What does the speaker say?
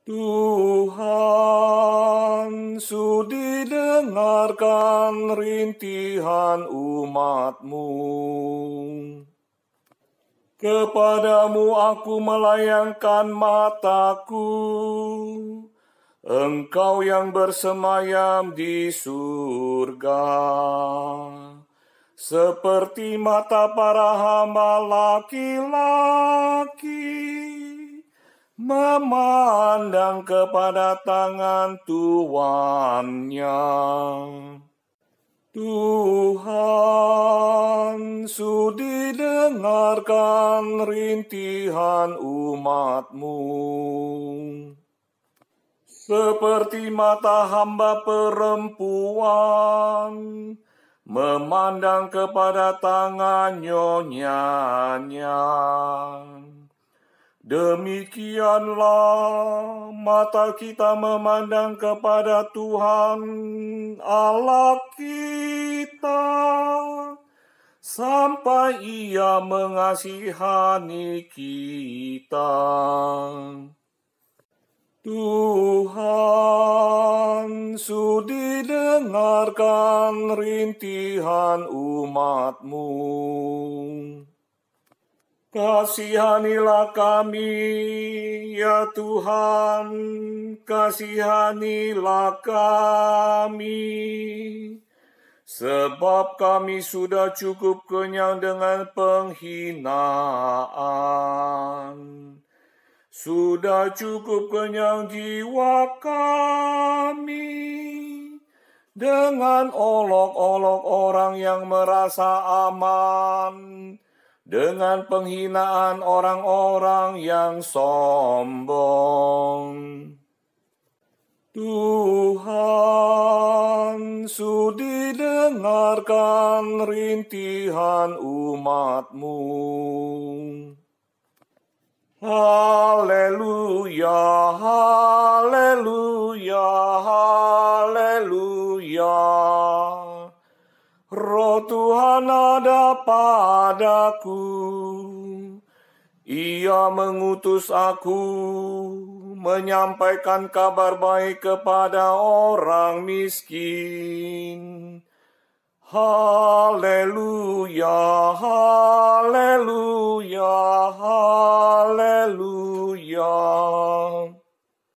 Tuhan, sudi dengarkan rintihan umatmu. Kepadamu aku melayangkan mataku, Engkau yang bersemayam di surga. Seperti mata para hamba laki-laki, memandang kepada tangan tuannya. Tuhan, sudi dengarkan rintihan umatmu. Seperti mata hamba perempuan, memandang kepada tangan nyonyanya Demikianlah mata kita memandang kepada Tuhan Allah kita sampai ia mengasihani kita. Tuhan, sudi dengarkan rintihan umatmu. mu Kasihanilah kami, ya Tuhan, kasihanilah kami. Sebab kami sudah cukup kenyang dengan penghinaan. Sudah cukup kenyang jiwa kami dengan olok-olok orang yang merasa aman dengan penghinaan orang-orang yang sombong. Tuhan, sudi dengarkan rintihan umatmu. Haleluya, haleluya, haleluya. Roh Tuhan ada padaku. Ia mengutus aku menyampaikan kabar baik kepada orang miskin. Haleluya, haleluya, haleluya.